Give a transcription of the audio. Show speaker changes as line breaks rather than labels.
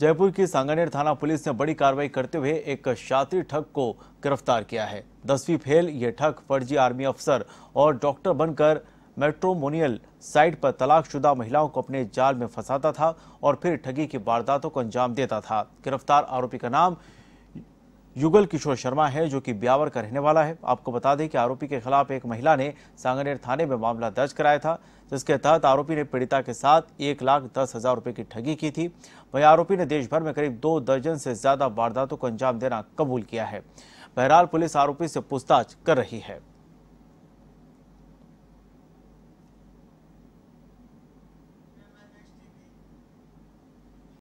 जयपुर की सांगानेर थाना पुलिस ने बड़ी कार्रवाई करते हुए एक शात्री ठग को गिरफ्तार किया है दसवीं फेल ये ठग फर्जी आर्मी अफसर और डॉक्टर बनकर मेट्रोमोनियल साइट पर तलाकशुदा महिलाओं को अपने जाल में फंसाता था और फिर ठगी की वारदातों को अंजाम देता था गिरफ्तार आरोपी का नाम युगल किशोर शर्मा है जो कि ब्यावर का रहने वाला है आपको बता दें कि आरोपी के खिलाफ एक महिला ने सांगनेर थाने में मामला दर्ज कराया था जिसके तहत आरोपी ने पीड़िता के साथ एक लाख दस हजार रुपये की ठगी की थी वहीं आरोपी ने देश भर में करीब दो दर्जन से ज्यादा वारदातों को अंजाम देना कबूल किया है बहरहाल पुलिस आरोपी से पूछताछ कर रही है